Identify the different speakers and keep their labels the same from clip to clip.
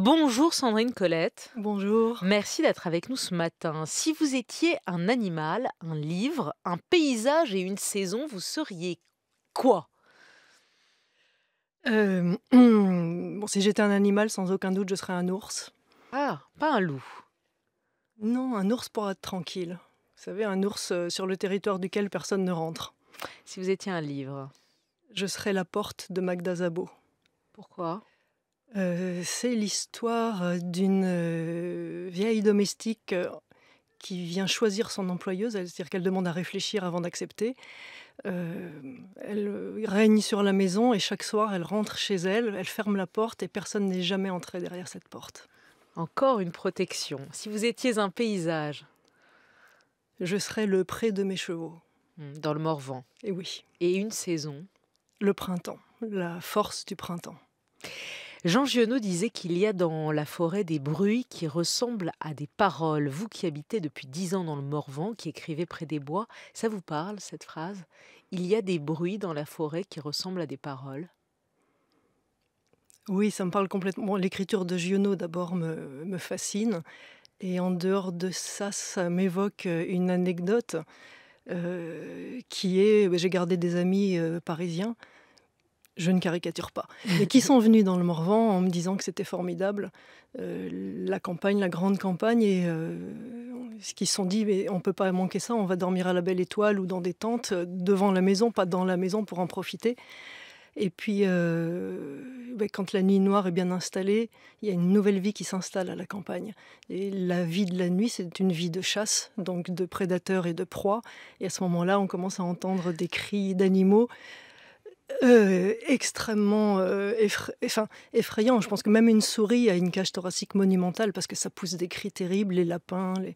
Speaker 1: Bonjour Sandrine Colette. Bonjour. Merci d'être avec nous ce matin. Si vous étiez un animal, un livre, un paysage et une saison, vous seriez quoi
Speaker 2: euh, bon, Si j'étais un animal, sans aucun doute, je serais un ours. Ah, pas un loup. Non, un ours pour être tranquille. Vous savez, un ours euh, sur le territoire duquel personne ne rentre. Si vous étiez un livre Je serais la porte de Magda Zabo. Pourquoi euh, c'est l'histoire euh, d'une euh, vieille domestique qui vient choisir son employeuse, c'est-à-dire qu'elle demande à réfléchir avant d'accepter. elle règne sur la maison et chaque soir, elle rentre chez elle, elle ferme la porte et personne n'est jamais entré derrière
Speaker 1: cette porte. Encore une protection. Si vous étiez un paysage Je serais le pré de mes chevaux. Hmm, dans le Morvan. Et oui. Et une saison
Speaker 2: Le printemps, la force du printemps.
Speaker 1: Jean Giono disait qu'il y a dans la forêt des bruits qui ressemblent à des paroles. Vous qui habitez depuis dix ans dans le Morvan, qui écrivez près des bois, ça vous parle cette phrase Il y a des bruits dans la forêt qui ressemblent à des paroles Oui, ça me parle complètement. L'écriture de
Speaker 2: Giono d'abord me, fascine. Et en dehors de ça, ça m'évoque euh, une anecdote euh, qui est, bah, j'ai gardé des amis euh, parisiens je ne caricature pas, et qui sont venus dans le Morvan en me disant que c'était formidable, euh, la campagne, la grande campagne, et euh, ce qu'ils se sont dit, mais on ne peut pas manquer ça, on va dormir à la belle étoile ou dans des tentes euh, devant la maison, pas dans la maison pour en profiter. Et puis, ben, quand la nuit noire est bien installée, il y a une nouvelle vie qui s'installe à la campagne. Et la vie de la nuit, c'est une vie de chasse, donc de prédateurs et de proies. Et à ce moment-là, on commence à entendre des cris d'animaux. Euh, extrêmement euh, enfin, effrayant. Je pense que même une souris a une cage thoracique monumentale parce que ça pousse des cris terribles, les lapins, les,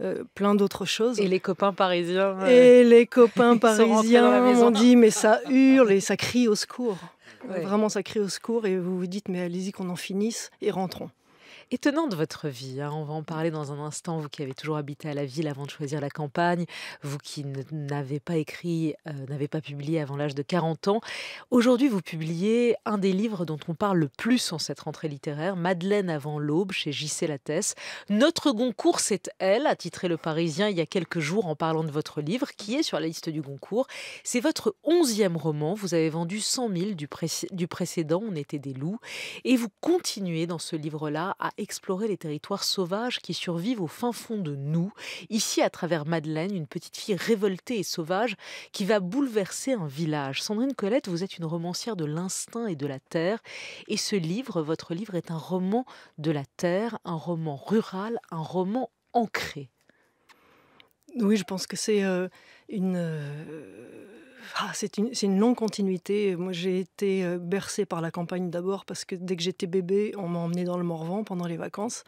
Speaker 2: euh, plein d'autres
Speaker 1: choses. Et les copains parisiens. Et les copains parisiens on dit
Speaker 2: mais ça hurle et ça crie au secours. Vraiment ça crie au secours et vous vous dites mais allez-y qu'on en finisse et rentrons.
Speaker 1: Étonnant de votre vie. Hein. On va en parler dans un instant. Vous qui avez toujours habité à la ville avant de choisir la campagne, vous qui n'avez pas écrit, euh, n'avez pas publié avant l'âge de 40 ans. Aujourd'hui, vous publiez un des livres dont on parle le plus en cette rentrée littéraire, Madeleine avant l'aube, chez J.C. Lattès. Notre Goncourt, c'est elle, a titré Le Parisien il y a quelques jours en parlant de votre livre, qui est sur la liste du Goncourt. C'est votre onzième roman. Vous avez vendu 100 000 du, du précédent, On était des loups. Et vous continuez dans ce livre-là à explorer les territoires sauvages qui survivent au fin fond de nous. Ici, à travers Madeleine, une petite fille révoltée et sauvage qui va bouleverser un village. Sandrine Colette, vous êtes une romancière de l'instinct et de la terre. Et ce livre, votre livre, est un roman de la terre, un roman rural, un roman ancré.
Speaker 2: Oui, je pense que c'est euh, une. Euh, ah, c'est une, longue continuité. Moi, j'ai été euh, bercée par la campagne d'abord parce que dès que j'étais bébé, on m'a emmenée dans le Morvan pendant les vacances.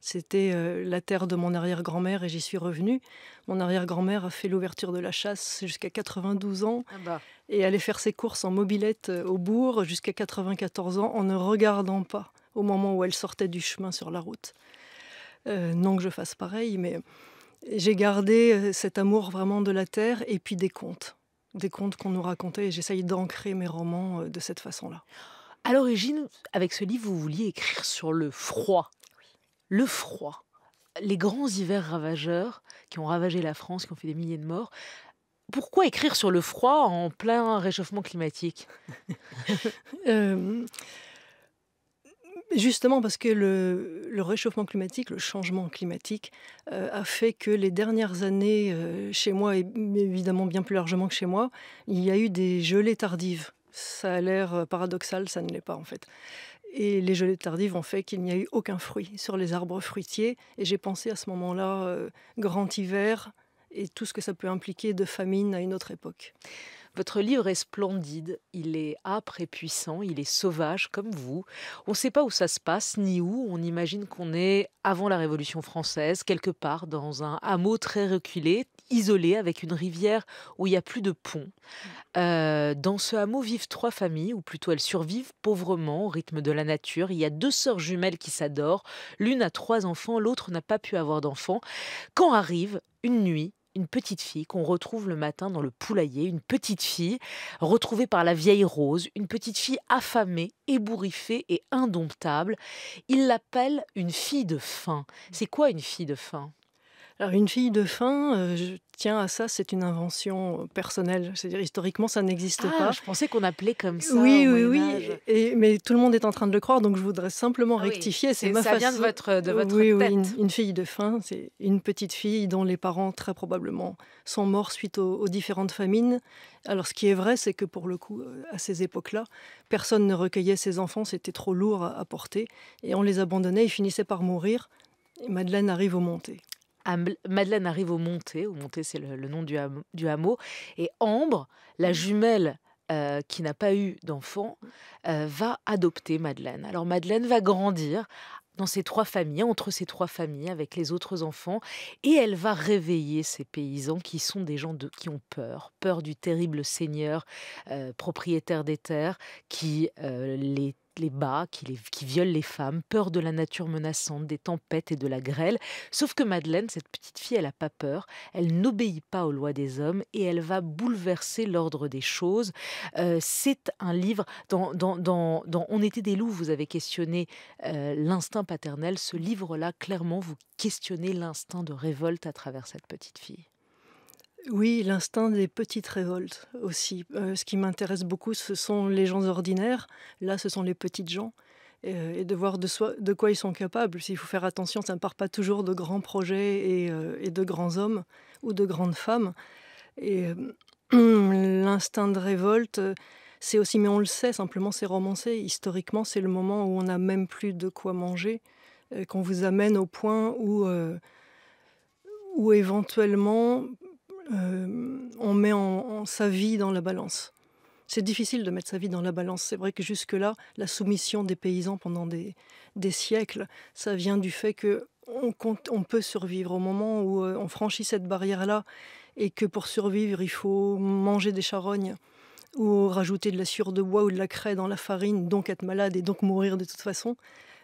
Speaker 2: C'était euh, la terre de mon arrière-grand-mère et j'y suis revenue. Mon arrière-grand-mère a fait l'ouverture de la chasse jusqu'à 92 ans ah bah. et allait faire ses courses en mobilette euh, au bourg jusqu'à 94 ans en ne regardant pas au moment où elle sortait du chemin sur la route. non que je fasse pareil, mais j'ai gardé cet amour vraiment de la terre et puis des contes des contes qu'on nous racontait et j'essaye d'ancrer
Speaker 1: mes romans euh, de cette façon-là. À l'origine, avec ce livre, vous vouliez écrire sur le froid. Le froid. Les grands hivers ravageurs qui ont ravagé la France, qui ont fait des milliers de morts. Pourquoi écrire sur le froid en plein réchauffement climatique euh, Justement parce que
Speaker 2: le, réchauffement climatique, le changement climatique, euh, a fait que les dernières années, euh, chez moi et évidemment bien plus largement que chez moi, il y a eu des gelées tardives. Ça a l'air euh, paradoxal, ça ne l'est pas en fait. Et les gelées tardives ont fait qu'il n'y a eu aucun fruit sur les arbres fruitiers. Et j'ai pensé à ce moment-là, grand hiver
Speaker 1: et tout ce que ça peut impliquer de famine à une autre époque. Votre livre est splendide, il est âpre et puissant, il est sauvage comme vous. On ne sait pas où ça se passe ni où, on imagine qu'on est avant la Révolution française, quelque part dans un hameau très reculé, isolé, avec une rivière où il n'y a plus de pont. Mm. Euh, dans ce hameau vivent trois familles, ou plutôt elles survivent pauvrement au rythme de la nature. Il y a deux sœurs jumelles qui s'adorent, l'une a trois enfants, l'autre n'a pas pu avoir d'enfants. Quand arrive une nuit une petite fille qu'on retrouve le matin dans le poulailler, une petite fille retrouvée par la vieille Rose, une petite fille affamée, ébouriffée et indomptable. Il l'appelle une fille de faim. Mmh. C'est quoi une fille de faim alors une fille de faim,
Speaker 2: euh, je tiens à ça, c'est une invention personnelle. C'est-à-dire historiquement, ça n'existe ah, pas. Je pensais qu'on appelait comme ça. Oui, oui, oui. mais tout le monde est en train de le croire, donc je voudrais simplement ah rectifier. ça vient de votre, de votre tête. une, fille de faim, c'est une petite fille dont les parents très probablement sont morts suite aux, différentes famines. Alors ce qui est vrai, c'est que pour le coup, euh, à ces époques-là, personne ne recueillait ses enfants, c'était trop lourd à, porter, et on les abandonnait.
Speaker 1: Ils finissaient par mourir. Et Madeleine arrive au monté. Madeleine arrive au Monté, au Monté c'est le, nom du, hameau, et Ambre, la mmh. jumelle euh, qui n'a pas eu d'enfant, euh, va adopter Madeleine. Alors Madeleine va grandir dans ces trois familles, entre ces trois familles, avec les autres enfants, et elle va réveiller ces paysans qui sont des gens de, qui ont peur, peur du terrible seigneur euh, propriétaire des terres qui les les bas, qui, violent les femmes, peur de la nature menaçante, des tempêtes et de la grêle. Sauf que Madeleine, cette petite fille, elle a pas peur, elle n'obéit pas aux lois des hommes et elle va bouleverser l'ordre des choses. Euh, c'est un livre dans, On était des loups, vous avez questionné euh, l'instinct paternel. Ce livre-là, clairement, vous questionnez l'instinct de révolte à travers cette petite fille.
Speaker 2: Oui, l'instinct des petites révoltes aussi. Euh, ce qui m'intéresse beaucoup, ce sont les gens ordinaires. Là, ce sont les petites gens. et euh, de voir de, quoi ils sont capables. S'il faut faire attention, ça ne part pas toujours de grands projets et, euh, de grands hommes ou de grandes femmes. Et l'instinct de révolte, c'est aussi, mais on le sait, simplement c'est romancé. Historiquement, c'est le moment où on n'a même plus de quoi manger, qu'on vous amène au point où, où éventuellement euh, on met sa vie dans la balance. C'est difficile de mettre sa vie dans la balance. C'est vrai que jusque-là, la soumission des paysans pendant des, siècles, ça vient du fait que on, peut survivre au moment où euh, on franchit cette barrière-là et que pour survivre, il faut manger des charognes ou rajouter de la sueur de bois ou de la craie dans la farine, donc être malade et donc mourir de toute façon.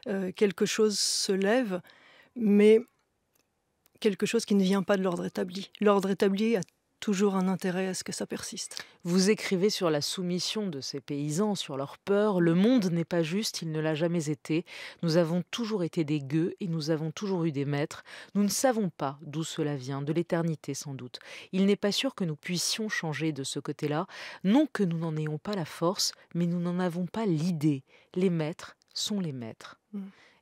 Speaker 2: Euh, quelque chose se lève, mais quelque chose qui ne vient pas de l'ordre établi. L'ordre établi a
Speaker 1: toujours un intérêt à ce que ça persiste. Vous écrivez sur la soumission de ces paysans, sur leur peur. Le monde n'est pas juste, il ne l'a jamais été. Nous avons toujours été des gueux et nous avons toujours eu des maîtres. Nous ne savons pas d'où cela vient, de l'éternité sans doute. Il n'est pas sûr que nous puissions changer de ce côté-là. Non que nous n'en ayons pas la force, mais nous n'en avons pas l'idée. Les maîtres sont les maîtres. Mm.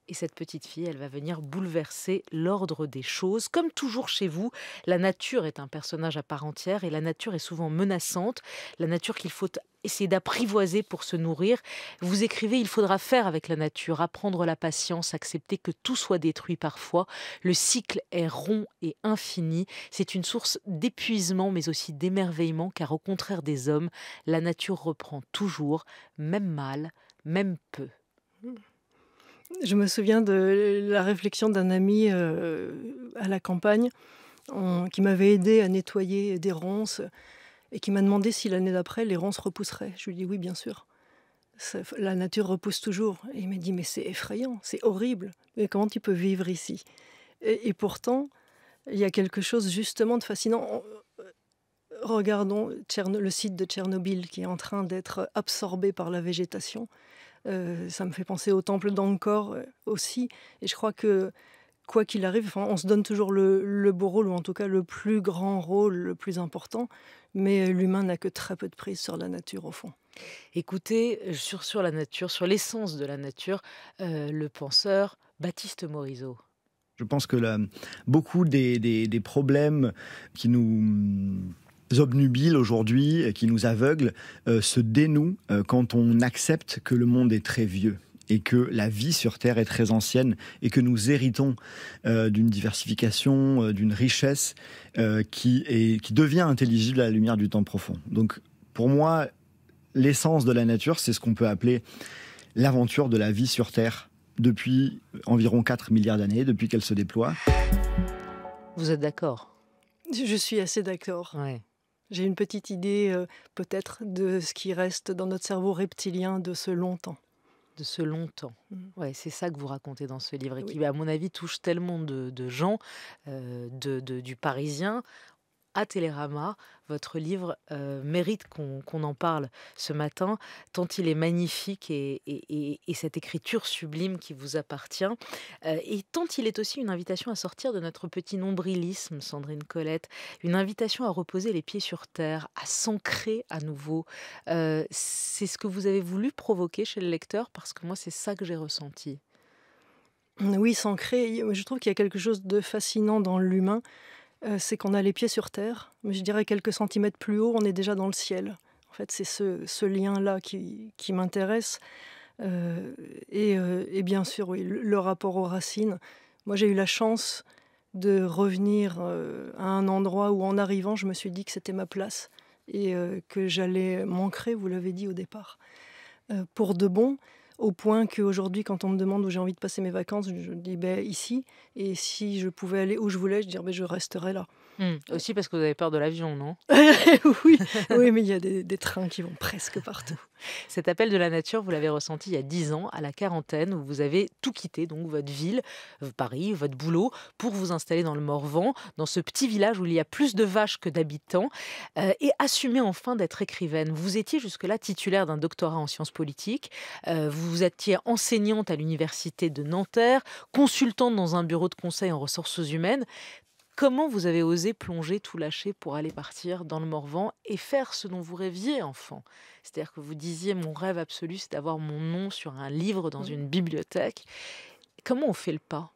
Speaker 1: Et cette petite fille, elle va venir bouleverser l'ordre des choses. Comme toujours chez vous, la nature est un personnage à part entière et la nature est souvent menaçante. La nature qu'il faut essayer d'apprivoiser pour se nourrir. Vous écrivez, il faudra faire avec la nature, apprendre la patience, accepter que tout soit détruit parfois. Le cycle est rond et infini. C'est une source d'épuisement mais aussi d'émerveillement car au contraire des hommes, la nature reprend toujours, même mal, même peu. Mmh. Je me souviens
Speaker 2: de la réflexion d'un ami euh, à la campagne qui m'avait aidé à nettoyer des ronces et qui m'a demandé si l'année d'après les ronces repousseraient. Je lui ai dit oui, bien sûr. la nature repousse toujours. il m'a dit mais c'est effrayant, c'est horrible. Mais comment tu peux vivre ici et, pourtant, il y a quelque chose justement de fascinant. Euh, regardons le site de Tchernobyl qui est en train d'être absorbé par la végétation. Euh, ça me fait penser au temple d'Angkor euh, aussi. Et je crois que quoi qu'il arrive, on se donne toujours le, beau rôle, ou en tout cas le plus grand rôle, le plus important, mais euh, l'humain n'a que très peu de prise sur la nature au fond.
Speaker 1: Écoutez, sur, la nature, sur l'essence de la nature, le penseur Baptiste Morisot.
Speaker 2: Je pense que beaucoup des problèmes qui nous obnubiles aujourd'hui, qui nous aveuglent, euh, se dénouent euh, quand on accepte que le monde est très vieux et que la vie sur Terre est très ancienne et que nous héritons euh, d'une diversification, d'une richesse qui, est, qui devient intelligible à la lumière du temps profond. Donc pour moi, l'essence de la nature, c'est ce qu'on peut appeler l'aventure de la vie sur Terre depuis environ 4 milliards d'années, depuis qu'elle se déploie.
Speaker 1: Vous êtes d'accord Je
Speaker 2: suis assez d'accord. Ouais. J'ai une petite idée euh, peut-être de ce qui reste dans notre
Speaker 1: cerveau reptilien de ce longtemps. De ce longtemps. temps, mm. Ouais, c'est ça que vous racontez dans ce livre qui, à mon avis, touche tellement de, gens, euh, de, du Parisien à Télérama. Votre livre euh, mérite qu'on en parle ce matin, tant il est magnifique et, cette écriture sublime qui vous appartient. Euh, et tant il est aussi une invitation à sortir de notre petit nombrilisme, Sandrine Colette, une invitation à reposer les pieds sur terre, à s'ancrer à nouveau. Euh, c'est ce que vous avez voulu provoquer chez le lecteur parce que moi, c'est ça que j'ai ressenti.
Speaker 2: Oui, s'ancrer, je trouve qu'il y a quelque chose de fascinant dans l'humain. Euh, c'est qu'on a les pieds sur terre, mais je dirais quelques centimètres plus haut, on est déjà dans le ciel. En fait, c'est ce, lien-là qui, m'intéresse. Euh, euh, et, bien sûr, le rapport aux racines. Moi, j'ai eu la chance de revenir à un endroit où, en arrivant, je me suis dit que c'était ma place et que j'allais m'ancrer, vous l'avez dit au départ, pour de bon au point qu'aujourd'hui, quand on me demande où j'ai envie de passer mes vacances, je dis ben, ici. Et si je pouvais aller où je voulais, je dirais ben, je resterais là.
Speaker 1: Hmm. Aussi parce que vous avez peur de l'avion, non
Speaker 2: oui, oui, mais il y a des, trains qui vont presque partout.
Speaker 1: Cet appel de la nature, vous l'avez ressenti il y a dix ans, à la quarantaine, où vous avez tout quitté, donc votre ville, euh, Paris, votre boulot, pour vous installer dans le Morvan, dans ce petit village où il y a plus de vaches que d'habitants, euh, et assumer enfin d'être écrivaine. Vous étiez jusque-là titulaire d'un doctorat en sciences politiques, euh, vous étiez enseignante à l'université de Nanterre, consultante dans un bureau de conseil en ressources humaines. Comment vous avez osé plonger, tout lâcher pour aller partir dans le Morvan et faire ce dont vous rêviez enfant C'est-à-dire que vous disiez mon rêve absolu, c'est d'avoir mon nom sur un livre dans une bibliothèque. Comment on
Speaker 2: fait le pas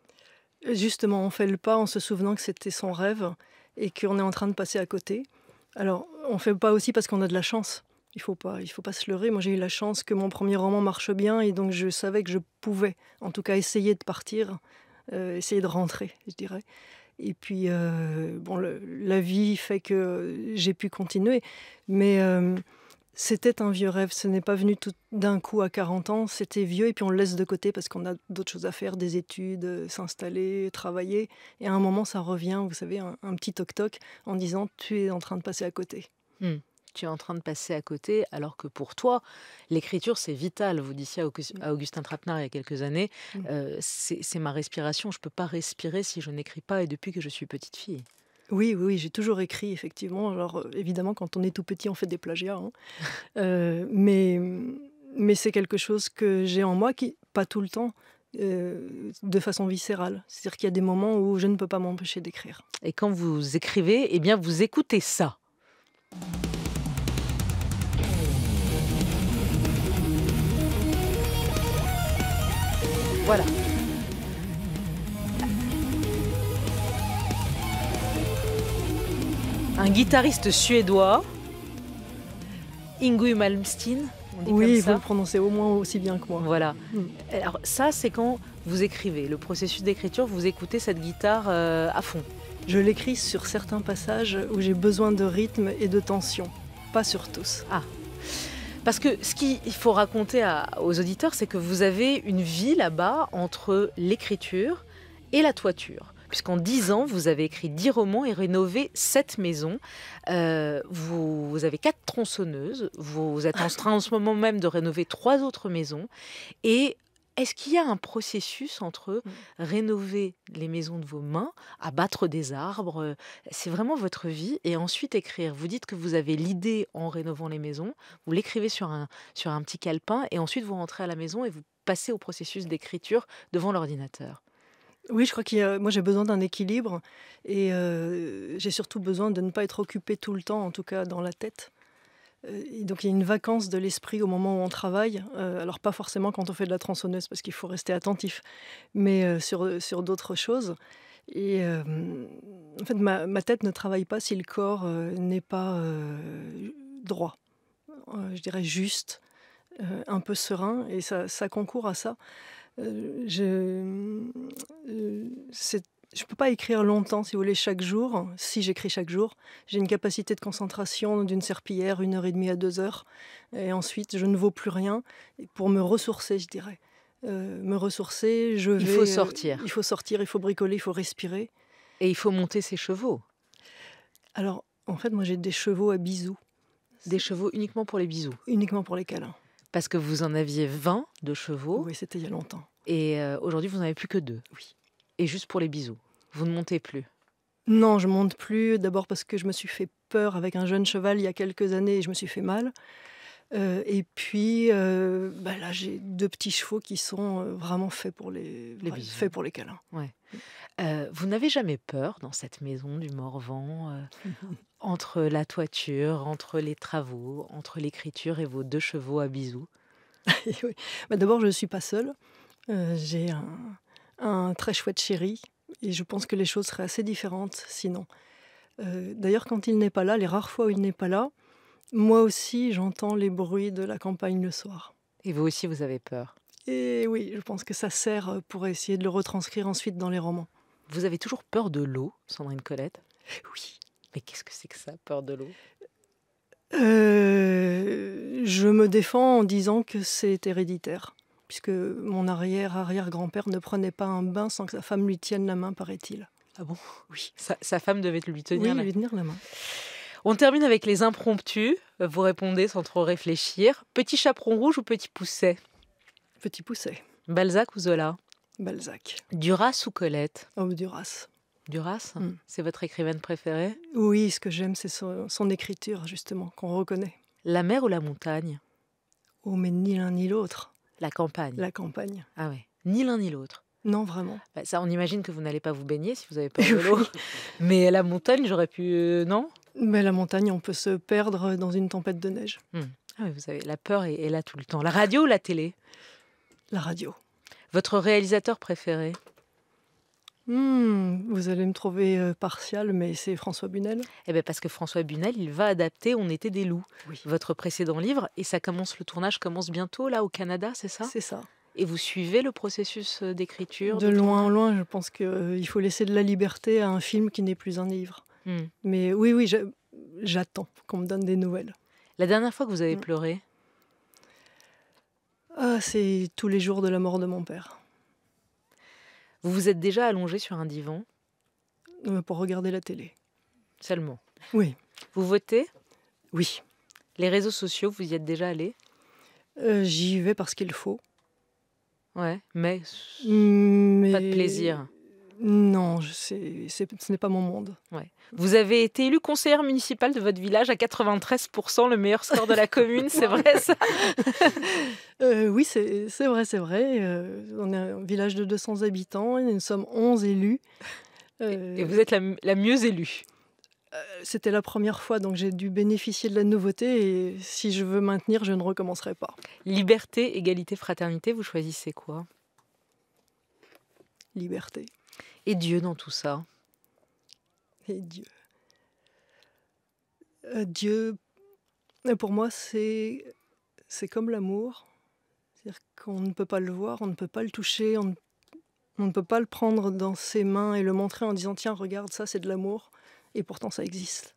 Speaker 2: Justement, on fait le pas en se souvenant que c'était son rêve et qu'on est en train de passer à côté. Alors, on fait pas aussi parce qu'on a de la chance. Il faut pas, il faut pas se leurrer. Moi, j'ai eu la chance que mon premier roman marche bien et donc je savais que je pouvais, en tout cas, essayer de partir, euh, essayer de rentrer, je dirais. Et puis, euh, bon, la vie fait que j'ai pu continuer. Mais euh, c'était un vieux rêve. Ce n'est pas venu tout d'un coup à 40 ans. C'était vieux et puis on le laisse de côté parce qu'on a d'autres choses à faire, des études, euh, s'installer, travailler. Et à un moment, ça revient, vous savez, un, petit toc-toc en
Speaker 1: disant tu es en train de passer à côté. Hmm tu es en train de passer à côté, alors que pour toi, l'écriture, c'est vital. Vous disiez à mmh. Augustin Trapenard il y a quelques années, mmh. euh, c'est ma respiration, je ne peux pas respirer si je n'écris pas, et depuis que je suis petite fille. Oui, oui, j'ai toujours
Speaker 2: écrit, effectivement. Alors, euh, évidemment, quand on est tout petit, on fait des plagiats. Hein. Euh, mais mais c'est quelque chose que j'ai en moi, qui, pas tout le temps, de façon viscérale. C'est-à-dire qu'il y a des moments où je ne peux pas m'empêcher d'écrire.
Speaker 1: Et quand vous écrivez, eh bien, vous écoutez ça. Voilà. Un guitariste suédois, Ingu Malmsteen. oui, vous le prononcez au moins aussi bien que moi. Voilà. Mm. Alors ça, c'est quand vous écrivez, le processus d'écriture, vous écoutez cette guitare euh, à fond. Je l'écris sur certains passages où j'ai besoin de rythme et de tension, pas sur tous. Ah, parce que ce qu'il faut raconter aux auditeurs, c'est que vous avez une vie là-bas entre l'écriture et la toiture. Puisqu'en dix ans, vous avez écrit dix romans et rénové sept maisons. Euh, vous, avez quatre tronçonneuses. Vous êtes en train en ce moment même de rénover trois autres maisons. Et est-ce qu'il y a un processus entre mmh. rénover les maisons de vos mains, abattre des arbres, c'est vraiment votre vie, et ensuite écrire Vous dites que vous avez l'idée en rénovant les maisons, vous l'écrivez sur un, sur un petit calepin, et ensuite vous rentrez à la maison et vous passez au processus d'écriture devant l'ordinateur. Oui, je crois que moi j'ai besoin d'un équilibre et j'ai surtout besoin de
Speaker 2: ne pas être occupé tout le temps, en tout cas dans la tête. Euh, donc il y a une vacance de l'esprit au moment où on travaille. Euh, alors pas forcément quand on fait de la tronçonneuse parce qu'il faut rester attentif, mais euh, sur, sur d'autres choses. Et en fait, ma, tête ne travaille pas si le corps n'est pas droit, je dirais juste, un peu serein, et ça, ça concourt à ça. je, c'est je ne peux pas écrire longtemps, si vous voulez, chaque jour. Si j'écris chaque jour, j'ai une capacité de concentration d'une serpillière, une heure et demie à deux heures. Et ensuite, je ne vaux plus rien pour me ressourcer, je dirais. Euh, me ressourcer, je vais. Il faut euh, sortir. il faut sortir, il faut bricoler, il faut respirer. Et il faut monter ses chevaux. Alors, en fait, moi, j'ai des chevaux à bisous. Des chevaux uniquement pour les bisous Uniquement pour les câlins. Hein.
Speaker 1: Parce que vous en aviez 20 de chevaux. Oui, c'était il y a longtemps. Et euh, aujourd'hui, vous n'en avez plus que deux. Oui juste pour les bisous. Vous ne montez plus Non, je monte plus. D'abord parce que
Speaker 2: je me suis fait peur avec un jeune cheval il y a quelques années et je me suis fait mal. Euh, et puis euh, bah là, j'ai deux petits chevaux qui sont euh, vraiment faits pour les, faits pour les
Speaker 1: câlins. vous n'avez jamais peur dans cette maison du Morvan, entre la toiture, entre les travaux, entre l'écriture et vos deux chevaux à bisous bah, D'abord, je ne suis pas seule.
Speaker 2: j'ai un, un très chouette chéri. Et je pense que les choses seraient assez différentes sinon. Euh, d'ailleurs, quand il n'est pas là, les rares fois où il n'est pas là, moi aussi, j'entends les bruits de la campagne le soir. Et vous aussi, vous avez peur Et oui, je pense que ça sert pour essayer de le retranscrire
Speaker 1: ensuite dans les romans. Vous avez toujours peur de l'eau, Sandrine Colette Oui. Mais qu'est-ce que c'est que ça, peur de l'eau
Speaker 2: euh, Je me défends en disant que c'est héréditaire puisque mon arrière-arrière-grand-père ne prenait pas un bain sans que sa femme lui tienne la main, paraît-il.
Speaker 1: Ah bon Oui. Sa, femme devait lui tenir, oui, la... tenir la main. On termine avec les impromptus. Vous répondez sans trop réfléchir. Petit chaperon rouge ou petit pousset Petit pousset. Balzac ou Zola Balzac. Duras ou Colette Oh, Duras. Duras, hmm. c'est votre écrivaine préférée
Speaker 2: Oui, ce que j'aime, c'est son, écriture, justement, qu'on reconnaît.
Speaker 1: La mer ou la montagne
Speaker 2: Oh, mais ni l'un ni l'autre.
Speaker 1: La campagne. La campagne. Ah ouais. Ni l'un ni l'autre. Non, vraiment. Bah, ça, on imagine que vous n'allez pas vous baigner si vous n'avez pas de l'eau. Mais la montagne, j'aurais pu. Euh, non Mais la montagne, on peut se perdre dans une tempête de neige. Hmm. Ah vous avez la peur est là tout le temps. La radio ou la télé La radio. Votre réalisateur préféré Hmm, vous allez me trouver euh, partial, mais c'est François Bunel Eh bien parce que François Bunel, il va adapter On était des loups, votre précédent livre, et ça commence, le tournage commence bientôt là au Canada, c'est ça C'est ça. Et vous suivez le processus euh, d'écriture De loin
Speaker 2: en loin, je pense qu'il euh, faut laisser de la liberté à un film qui n'est plus un livre. Hmm. Mais oui, oui, j'attends qu'on me donne des nouvelles. La dernière fois que vous avez hmm. pleuré ah, C'est tous les jours de la mort de mon père.
Speaker 1: Vous vous êtes déjà allongé sur un divan euh, Pour regarder la télé. Seulement Oui. Vous votez Oui. Les réseaux sociaux, vous y êtes déjà allé
Speaker 2: euh, J'y vais parce qu'il faut. Ouais, mais... Mm, pas de plaisir. Non, je sais, ce
Speaker 1: n'est pas mon monde. Vous avez été élu conseillère municipale de votre village à 93%, le meilleur score de la commune, c'est vrai ça
Speaker 2: euh, Oui, c'est vrai, c'est vrai. Euh, on est un village de 200 habitants et nous sommes 11 élus. Euh, et vous êtes la, la mieux élue c'était la première fois, donc j'ai dû bénéficier de la nouveauté. Et si je veux maintenir, je ne recommencerai pas.
Speaker 1: Liberté, égalité, fraternité, vous choisissez quoi Liberté. Et Dieu dans tout ça Et Dieu.
Speaker 2: Euh, Dieu, pour moi, c'est c'est comme l'amour. C'est-à-dire qu'on ne peut pas le voir, on ne peut pas le toucher, on, ne peut pas le prendre dans ses mains et le montrer en disant tiens, regarde, ça c'est de l'amour. Et pourtant, ça existe.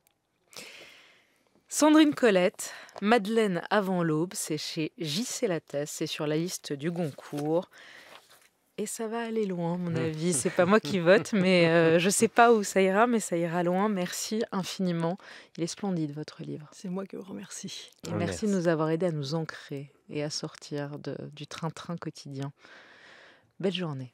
Speaker 1: Sandrine Colette, Madeleine avant l'aube, c'est chez J.C. Lattès, c'est sur la liste du Goncourt. Et ça va aller loin, mon mmh. avis. C'est pas moi qui vote, mais euh, je sais pas où ça ira, mais ça ira loin. Merci infiniment. Il est splendide votre livre. C'est moi qui vous remercie. Et merci, de nous avoir aidé à nous ancrer et à sortir du train-train quotidien. Belle journée.